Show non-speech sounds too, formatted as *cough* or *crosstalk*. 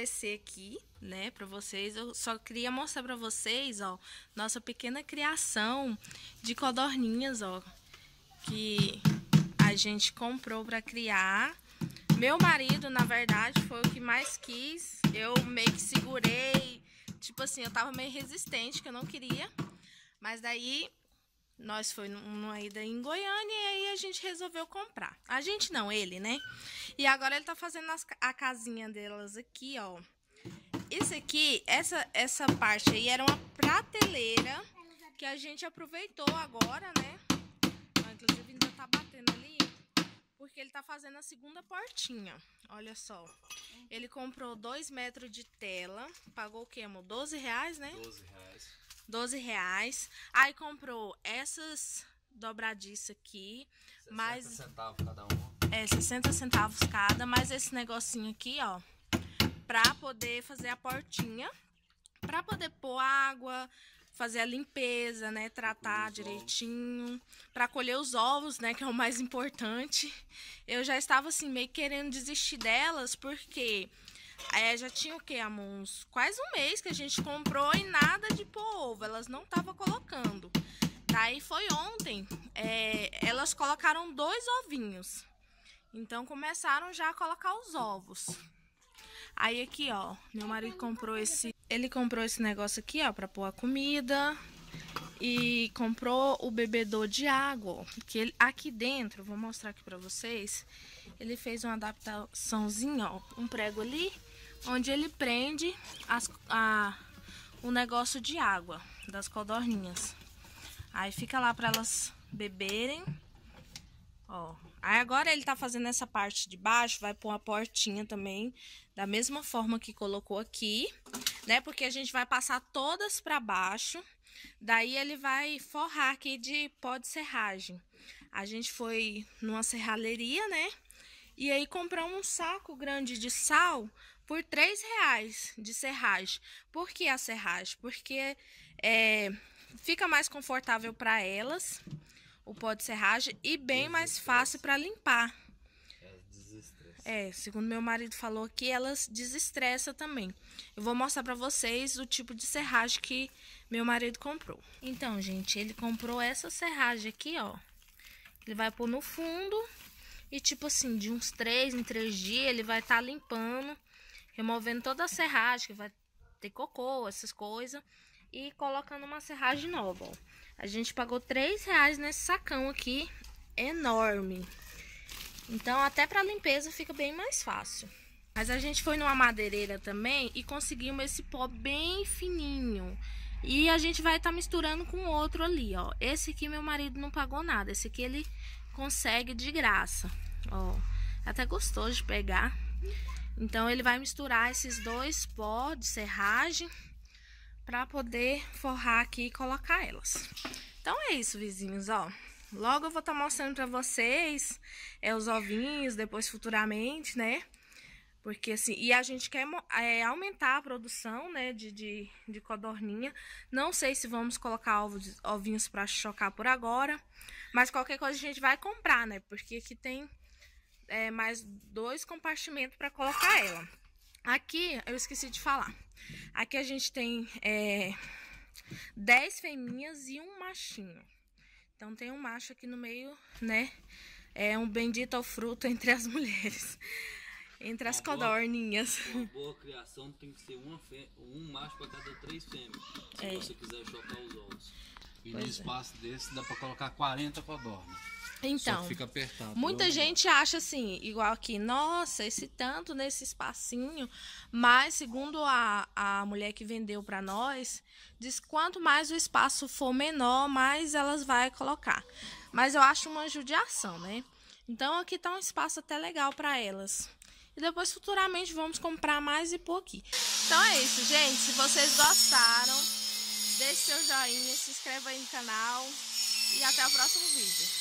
aparecer aqui, né, para vocês. Eu só queria mostrar para vocês, ó, nossa pequena criação de codorninhas, ó, que a gente comprou para criar. Meu marido, na verdade, foi o que mais quis. Eu meio que segurei, tipo assim, eu tava meio resistente, que eu não queria. Mas daí nós foi numa ida em Goiânia e aí a gente resolveu comprar. A gente não, ele, né? E agora ele tá fazendo as, a casinha delas aqui, ó. Isso aqui, essa, essa parte aí era uma prateleira que a gente aproveitou agora, né? Ó, inclusive ainda tá batendo ali, porque ele tá fazendo a segunda portinha. Olha só. Ele comprou 2 metros de tela, pagou o quê, amor? 12 reais, né? 12 reais. 12 reais. Aí comprou essas dobradiças aqui. 60 mais... centavos cada uma. É, 60 centavos cada. Mais esse negocinho aqui, ó. Pra poder fazer a portinha. Pra poder pôr água, fazer a limpeza, né? Tratar direitinho, para colher os ovos, né? Que é o mais importante. Eu já estava assim meio querendo desistir delas porque é, já tinha o quê, Amons? Quase um mês que a gente comprou e nada de pôr ovo. Elas não estavam colocando. Daí foi ontem. É, elas colocaram dois ovinhos. Então começaram já a colocar os ovos. Aí aqui, ó, meu marido comprou esse. Ele comprou esse negócio aqui, ó, pra pôr a comida e comprou o bebedor de água, que ele, aqui dentro, vou mostrar aqui pra vocês, ele fez uma adaptaçãozinha, ó, um prego ali, onde ele prende as, a, o negócio de água das codorninhas. Aí fica lá para elas beberem, ó. Aí agora ele tá fazendo essa parte de baixo, vai pôr uma portinha também, da mesma forma que colocou aqui, né? Porque a gente vai passar todas para baixo, Daí ele vai forrar aqui de pó de serragem. A gente foi numa serralheria, né? E aí compramos um saco grande de sal por três reais de serragem. Por que a serragem? Porque é, fica mais confortável para elas o pó de serragem e bem mais fácil para limpar. É, segundo meu marido falou aqui, elas desestressa também. Eu vou mostrar para vocês o tipo de serragem que meu marido comprou. Então, gente, ele comprou essa serragem aqui, ó. Ele vai pôr no fundo e, tipo assim, de uns três em três dias, ele vai estar tá limpando, removendo toda a serragem, que vai ter cocô, essas coisas, e colocando uma serragem nova, ó. A gente pagou três reais nesse sacão aqui, enorme. Então, até para limpeza fica bem mais fácil. Mas a gente foi numa madeireira também e conseguimos esse pó bem fininho. E a gente vai estar tá misturando com outro ali, ó. Esse aqui meu marido não pagou nada, esse aqui ele consegue de graça, ó. Até gostoso de pegar. Então ele vai misturar esses dois pó de serragem para poder forrar aqui e colocar elas. Então é isso, vizinhos, ó. Logo eu vou estar tá mostrando para vocês é, os ovinhos, depois futuramente, né? Porque assim, e a gente quer é, aumentar a produção, né, de, de, de, codorninha. Não sei se vamos colocar ovos, ovinhos para chocar por agora, mas qualquer coisa a gente vai comprar, né? Porque aqui tem é, mais dois compartimentos para colocar ela. Aqui, eu esqueci de falar. Aqui a gente tem é, feminhas fêmeas e um machinho. Então tem um macho aqui no meio, né? É um bendito ao fruto entre as *laughs* mulheres. Entre as codorninhas. Boa, uma boa criação tem que ser uma um macho para cada três fêmeas. Se é. você quiser chocar os ovos. E pois no é. espaço é. desse dá para colocar 40 codornas. Então, muita eu... gente acha assim, igual aqui, nossa, esse tanto nesse espacinho, mas segundo a, a mulher que vendeu para nós, diz quanto mais o espaço for menor, mais elas vai colocar. Mas eu acho uma judiação, né? Então aqui tá um espaço até legal para elas. E depois futuramente vamos comprar mais e pôr aqui. Então é isso, gente. Se vocês gostaram, deixe seu joinha, se inscreva aí no canal e até o próximo vídeo.